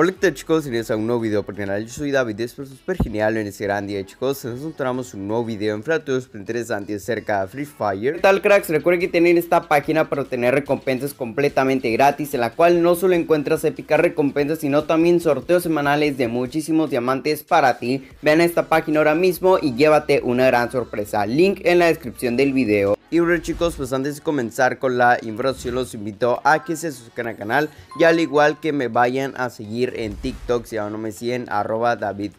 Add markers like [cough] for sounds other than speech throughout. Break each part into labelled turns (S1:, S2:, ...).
S1: Hola ¿qué tal chicos, bienvenidos a un nuevo video por canal, yo soy David, es súper genial en este gran día chicos Nos encontramos un nuevo video en fratos super interesante acerca de Free Fire ¿Qué tal cracks? Recuerden que tienen esta página para obtener recompensas completamente gratis En la cual no solo encuentras épicas recompensas sino también sorteos semanales de muchísimos diamantes para ti Vean esta página ahora mismo y llévate una gran sorpresa, link en la descripción del video y bueno chicos, pues antes de comenzar con la información los invito a que se suscriban al canal y al igual que me vayan a seguir en TikTok si aún no me siguen, arroba David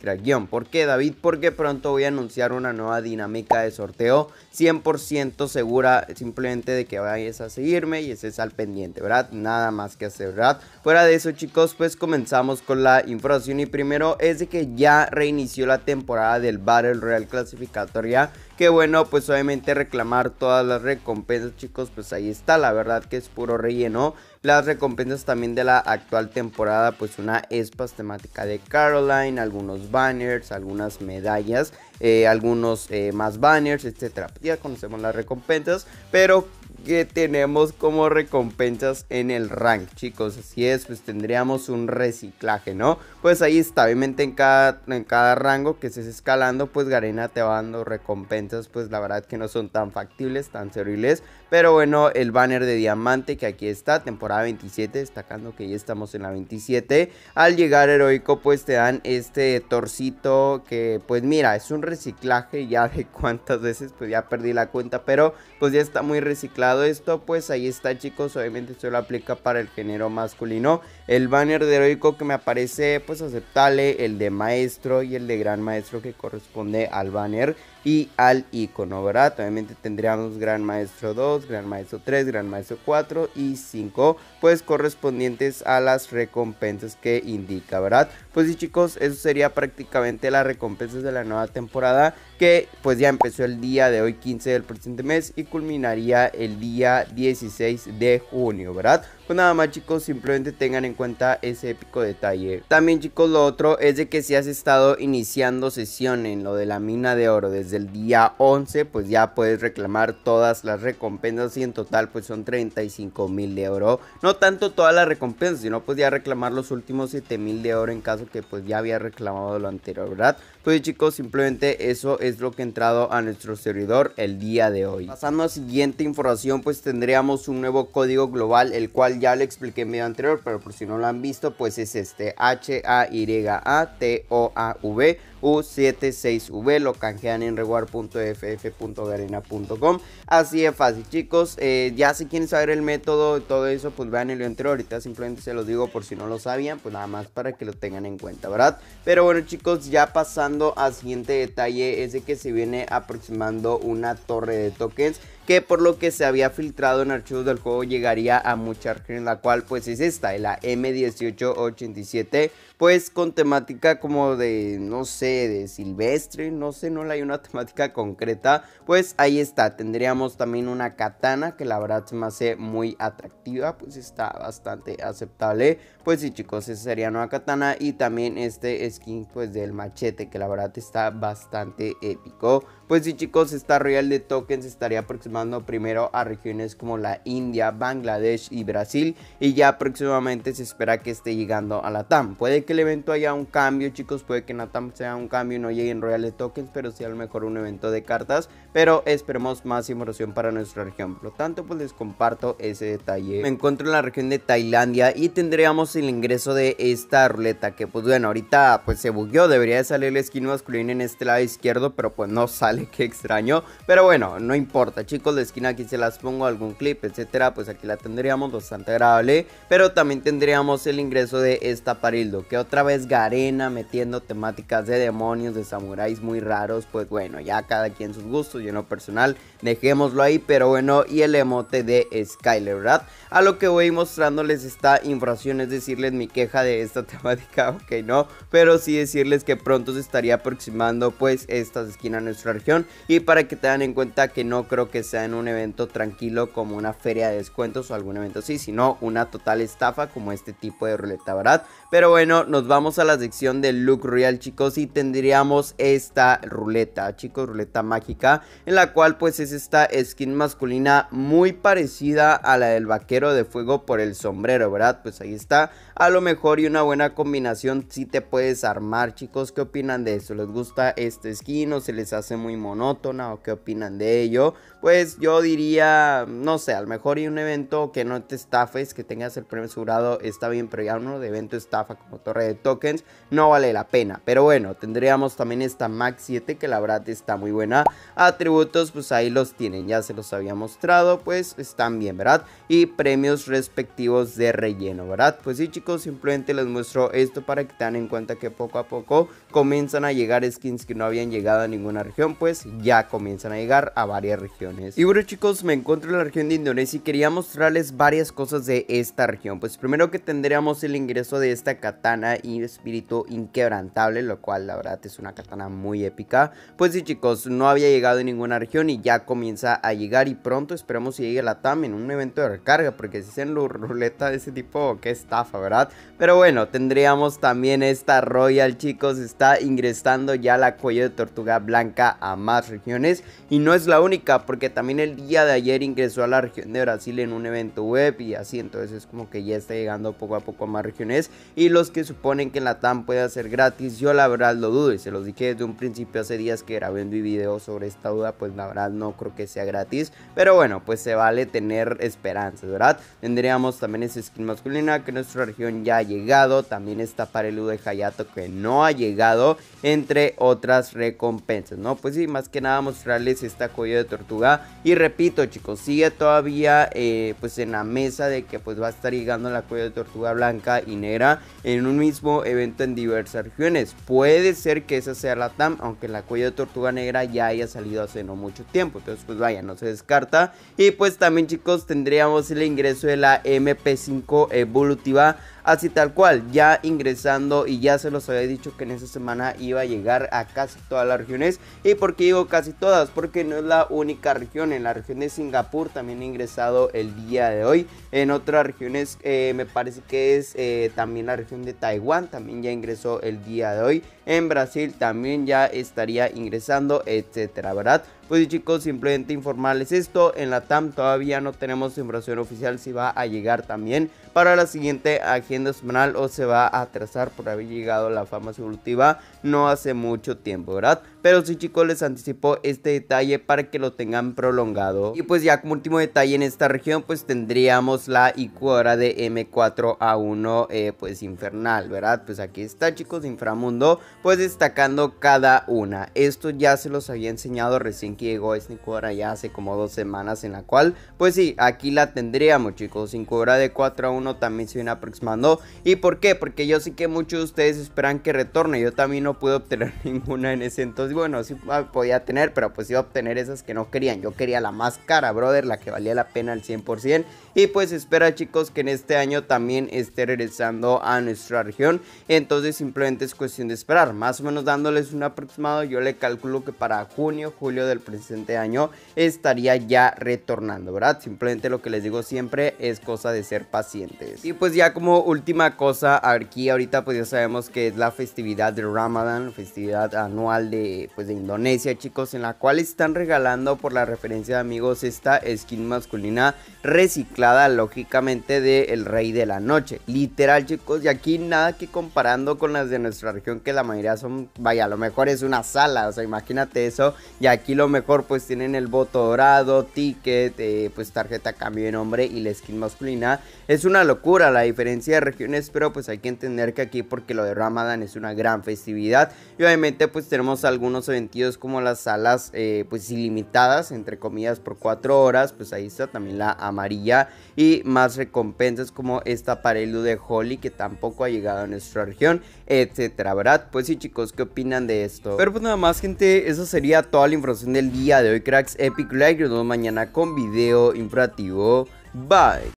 S1: ¿Por qué David? Porque pronto voy a anunciar una nueva dinámica de sorteo 100% segura simplemente de que vayas a seguirme y estés al pendiente, ¿verdad? Nada más que hacer, ¿verdad? Fuera de eso chicos, pues comenzamos con la información y primero es de que ya reinició la temporada del Battle Royale clasificatoria que bueno, pues obviamente reclamar todas las recompensas, chicos, pues ahí está, la verdad que es puro relleno las recompensas también de la actual temporada, pues una espas temática de Caroline, algunos banners, algunas medallas, eh, algunos eh, más banners, etc pues Ya conocemos las recompensas, pero que tenemos como recompensas en el rank, chicos. Así es, pues tendríamos un reciclaje, ¿no? Pues ahí está, obviamente en cada, en cada rango que estés escalando, pues Garena te va dando recompensas, pues la verdad que no son tan factibles, tan serviles. Pero bueno, el banner de diamante que aquí está, temporada 27, destacando que ya estamos en la 27. Al llegar heroico, pues te dan este torcito que, pues mira, es un reciclaje ya de [laughs] cuántas veces, pues ya perdí la cuenta, pero pues ya está muy reciclado esto, pues ahí está chicos, obviamente lo aplica para el género masculino. El banner de heroico que me aparece, pues aceptale el de maestro y el de gran maestro que corresponde al banner y al icono, ¿verdad? Obviamente tendríamos Gran Maestro 2, Gran Maestro 3, Gran Maestro 4 y 5, pues correspondientes a las recompensas que indica, ¿verdad? Pues sí chicos, eso sería prácticamente las recompensas de la nueva temporada que pues ya empezó el día de hoy 15 del presente mes y culminaría el día 16 de junio, ¿verdad? Pues nada más chicos, simplemente tengan en cuenta ese épico detalle. También chicos, lo otro es de que si has estado iniciando sesión en lo de la mina de oro desde el día 11, pues ya puedes reclamar todas las recompensas y en total pues son 35 mil de oro. No tanto todas las recompensas, sino pues ya reclamar los últimos 7 mil de oro en caso que pues ya había reclamado lo anterior, ¿verdad? Pues chicos, simplemente eso es lo que ha entrado a nuestro servidor el día de hoy. Pasando a siguiente información, pues tendríamos un nuevo código global, el cual ya lo expliqué en video anterior, pero por si no lo han visto, pues es este H-A-Y-A-T-O-A-V U76V, lo canjean en reward.ff.garena.com. Así de fácil, chicos. Eh, ya si quieren saber el método y todo eso, pues vean el entero. Ahorita simplemente se los digo por si no lo sabían, pues nada más para que lo tengan en cuenta, ¿verdad? Pero bueno, chicos, ya pasando al siguiente detalle, es de que se viene aproximando una torre de tokens que por lo que se había filtrado en archivos del juego llegaría a mucha en la cual pues es esta, la M1887, pues con temática como de, no sé, de silvestre, no sé, no le hay una [laughs] temática concreta, pues ahí está. Tendríamos también una katana que la verdad se me hace muy atractiva, pues está bastante aceptable. Pues sí, chicos, esa sería una katana y también este skin pues del machete que la verdad está bastante épico. Pues sí, chicos, esta Royal de Tokens estaría aproximando primero a regiones como la India, Bangladesh y Brasil y ya próximamente se espera que esté llegando a la TAM. Puede que el evento haya un cambio, chicos, puede que en la TAM sea un cambio y no lleguen royales tokens, pero sí a lo mejor un evento de cartas. Pero esperemos más información para nuestra región. Por lo tanto, pues les comparto ese detalle. Me encuentro en la región de Tailandia y tendríamos el ingreso de esta ruleta que pues bueno, ahorita pues se bugueó. Debería de salir la skin masculina en este lado izquierdo, pero pues no [laughs] sale, qué extraño. Pero bueno, no importa chicos, la esquina aquí se las pongo, algún clip, etcétera, pues aquí la tendríamos bastante agradable. Pero también tendríamos el ingreso de esta Parildo, que otra vez Garena metiendo temáticas de demonios de samuráis muy raros, pues bueno, ya cada quien sus gustos, yo en personal dejémoslo ahí, pero bueno, y el emote de Skyler, ¿verdad? A lo que voy mostrándoles esta infracción, es decirles mi queja de esta [laughs] temática, ok, no, pero sí decirles que pronto se estaría aproximando pues estas esquinas a nuestra región y para que te tengan en cuenta que no creo que sea en un evento tranquilo como una feria de descuentos o algún evento así, sino una total estafa como este tipo de ruleta, ¿verdad? Pero bueno, nos vamos a la sección de look real chicos y te tendríamos esta ruleta, chicos, ruleta mágica, en la cual pues es esta skin masculina muy parecida a la del vaquero de fuego por el sombrero, ¿verdad? Pues ahí está, a lo mejor y una buena combinación si te puedes armar, chicos, ¿qué opinan de eso? ¿Les gusta este skin o se les hace muy monótona o qué opinan de ello? Pues yo diría, no sé, a lo mejor y un evento que no te estafes, que tengas el premio asegurado, está bien, pero ya uno de evento estafa como torre de tokens, no vale la pena, pero bueno, tendríamos también esta Max 7 que la verdad está muy buena. Atributos pues ahí los tienen, ya se los había mostrado, pues están bien, ¿verdad? Y premios respectivos de relleno, ¿verdad? Pues sí chicos, simplemente les muestro esto para que tengan en cuenta que poco a poco comienzan a llegar skins que no habían llegado a ninguna región, pues ya comienzan a llegar a varias regiones. Y bueno chicos, me encuentro en la región de Indonesia y quería mostrarles varias cosas de esta región. Pues primero que tendríamos el ingreso de esta katana y espíritu inquebrantable, lo cual la verdad es una katana muy épica. Pues sí chicos, no había llegado en ninguna región y ya comienza a llegar y pronto esperamos si llegue la TAM en un evento de recarga. Porque si es hacen ruleta de ese tipo, qué estafa, ¿verdad? Pero bueno, tendríamos también esta Royal chicos, está ingresando ya la cuello de tortuga blanca a más regiones. Y no es la única porque también el día de ayer ingresó a la región de Brasil en un evento web y así. Entonces es como que ya está llegando poco a poco a más regiones. Y los que suponen que la TAM puede ser gratis, yo la verdad lo dudo y se los dije desde un principio hace días que grabé y video sobre esta duda, pues la verdad no creo que sea gratis, pero bueno, pues se vale tener esperanzas, ¿verdad? Tendríamos también ese skin masculina que nuestra región ya ha llegado, también está para el U de Hayato que no ha llegado, entre otras recompensas, ¿no? Pues sí, más que nada mostrarles esta cuello de tortuga y repito chicos, sigue todavía eh, pues en la mesa de que pues va a estar llegando la cuello de tortuga blanca y negra en un mismo evento en diversas regiones, puede ser que esa sea la TAM, aunque la cuello de tortuga negra ya haya salido hace no mucho tiempo. Entonces, pues vaya, no se descarta. Y pues también, chicos, tendríamos el ingreso de la MP5 evolutiva Así tal cual, ya ingresando y ya se los había dicho que en esta semana iba a llegar a casi todas las regiones. ¿Y por qué digo casi todas? Porque no es la única región. En la región de Singapur también ha ingresado el día de hoy. En otras regiones eh, me parece que es eh, también la región de Taiwán, también ya ingresó el día de hoy. En Brasil también ya estaría ingresando, etcétera, ¿verdad? Pues chicos, simplemente informarles esto. En la TAM todavía no tenemos información oficial si va a llegar también para la siguiente agenda semanal o se va a atrasar por haber llegado la fama evolutiva no hace mucho tiempo, ¿verdad? pero sí chicos, les anticipo este detalle para que lo tengan prolongado. Y pues ya como último detalle en esta región pues tendríamos la Icuadora de M4A1 eh, pues infernal, ¿verdad? Pues aquí está chicos, inframundo, pues destacando cada una. Esto ya se los había enseñado recién que llegó esta Icuadora ya hace como dos semanas en la cual pues sí, aquí la tendríamos chicos, Icuadora de 4 a 1 también se viene aproximando. ¿Y por qué? Porque yo sé que muchos de ustedes esperan que retorne, yo también no puedo obtener [laughs] ninguna en ese entonces pues, bueno, sí podía tener, pero pues iba a obtener esas que no querían. Yo quería la más cara, brother, la que valía la pena al 100%. Y pues espera, chicos, que en este año también esté regresando a nuestra región. Entonces simplemente es cuestión de esperar. Más o menos dándoles un aproximado, yo le calculo que para junio, julio del presente año estaría ya retornando, ¿verdad? Simplemente lo que les digo siempre es cosa de ser pacientes. Y pues ya como última cosa, aquí ahorita pues ya sabemos que es la festividad de Ramadan, festividad anual de pues de Indonesia, chicos, en la cual están regalando por la referencia de amigos esta skin masculina reciclada, lógicamente, de El Rey de la Noche. Literal, chicos, y aquí nada que comparando con las de nuestra región, que la mayoría son, vaya, a lo mejor es una sala, o sea, imagínate eso. Y aquí lo mejor, pues tienen el voto dorado, ticket, eh, pues tarjeta cambio de nombre y la skin masculina. Es una locura la diferencia de regiones, pero pues hay que entender que aquí, porque lo de Ramadan es una gran festividad, y obviamente, pues tenemos algún unos eventos como las salas eh, pues ilimitadas, entre comillas, por 4 horas, pues ahí está también la amarilla y más recompensas como esta Parelu de Holly que tampoco ha llegado a nuestra región, etcétera, ¿verdad? Pues sí chicos, ¿qué opinan de esto? Pero pues nada más gente, eso sería toda la información del día de hoy cracks, Epic Like, nos vemos mañana con video informativo, bye.